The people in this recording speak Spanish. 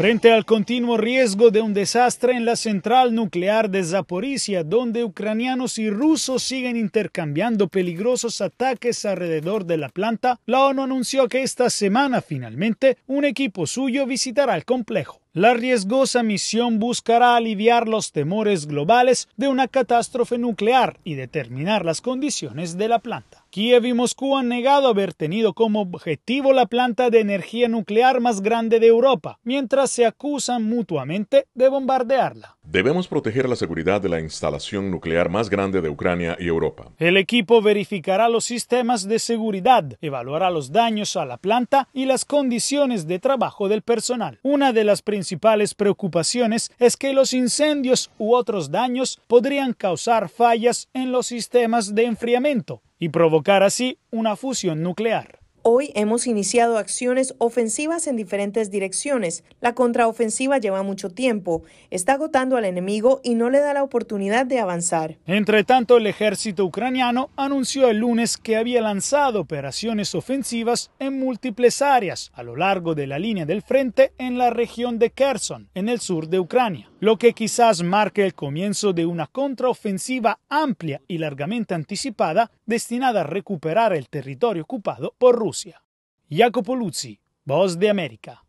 Frente al continuo riesgo de un desastre en la central nuclear de Zaporizhia, donde ucranianos y rusos siguen intercambiando peligrosos ataques alrededor de la planta, la ONU anunció que esta semana finalmente un equipo suyo visitará el complejo. La riesgosa misión buscará aliviar los temores globales de una catástrofe nuclear y determinar las condiciones de la planta. Kiev y Moscú han negado haber tenido como objetivo la planta de energía nuclear más grande de Europa, mientras se acusan mutuamente de bombardearla. Debemos proteger la seguridad de la instalación nuclear más grande de Ucrania y Europa. El equipo verificará los sistemas de seguridad, evaluará los daños a la planta y las condiciones de trabajo del personal. Una de las principales preocupaciones es que los incendios u otros daños podrían causar fallas en los sistemas de enfriamiento y provocar así una fusión nuclear. Hoy hemos iniciado acciones ofensivas en diferentes direcciones. La contraofensiva lleva mucho tiempo, está agotando al enemigo y no le da la oportunidad de avanzar. Entre tanto, el ejército ucraniano anunció el lunes que había lanzado operaciones ofensivas en múltiples áreas a lo largo de la línea del frente en la región de Kherson, en el sur de Ucrania, lo que quizás marque el comienzo de una contraofensiva amplia y largamente anticipada destinada a recuperar el territorio ocupado por Rusia. Russia. Jacopo Luzzi, Boss de America.